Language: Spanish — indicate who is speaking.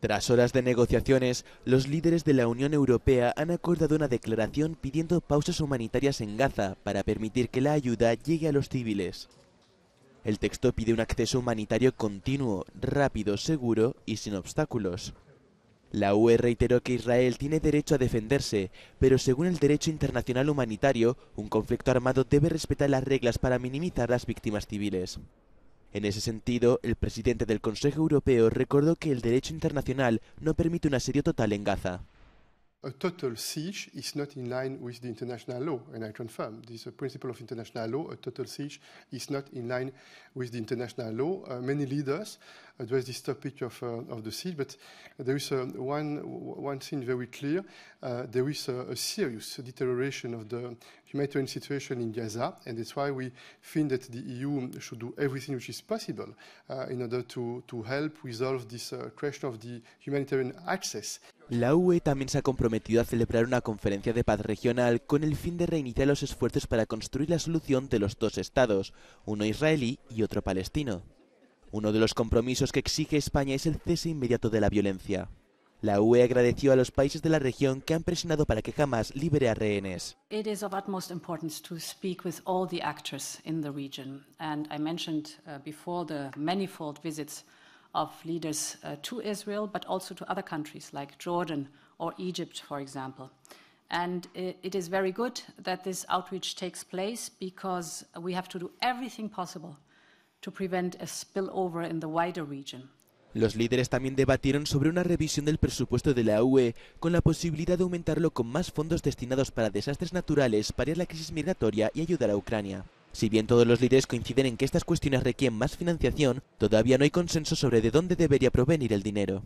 Speaker 1: Tras horas de negociaciones, los líderes de la Unión Europea han acordado una declaración pidiendo pausas humanitarias en Gaza para permitir que la ayuda llegue a los civiles. El texto pide un acceso humanitario continuo, rápido, seguro y sin obstáculos. La UE reiteró que Israel tiene derecho a defenderse, pero según el derecho internacional humanitario, un conflicto armado debe respetar las reglas para minimizar las víctimas civiles. En ese sentido, el presidente del Consejo Europeo recordó que el derecho internacional no permite un asedio total en Gaza.
Speaker 2: a total siege is not in line with the international law, and I confirm this uh, principle of international law. A total siege is not in line with the international law. Uh, many leaders address this topic of, uh, of the siege, but there is uh, one one thing very clear: uh, there is a, a, serious deterioration of the humanitarian situation in Gaza, and that's why we think that the EU should do everything which is possible uh, in order to to help resolve this question of the humanitarian access.
Speaker 1: La UE también se ha comprometido a celebrar una conferencia de paz regional con el fin de reiniciar los esfuerzos para construir la solución de los dos estados, uno israelí y otro palestino. Uno de los compromisos que exige España es el cese inmediato de la violencia. La UE agradeció a los países de la región que han presionado para que jamás libere a rehenes.
Speaker 3: of leaders uh, to Israel, but also to other countries like Jordan or Egypt, for example. And it is very good that this outreach takes place because we have to do everything possible to prevent a spillover in the wider region.
Speaker 1: Los líderes también debatieron sobre una revisión del presupuesto de la UE, con la posibilidad de aumentarlo con más fondos destinados para desastres naturales, paliar la crisis migratoria y ayudar a Ucrania. Si bien todos los líderes coinciden en que estas cuestiones requieren más financiación, todavía no hay consenso sobre de dónde debería provenir el dinero.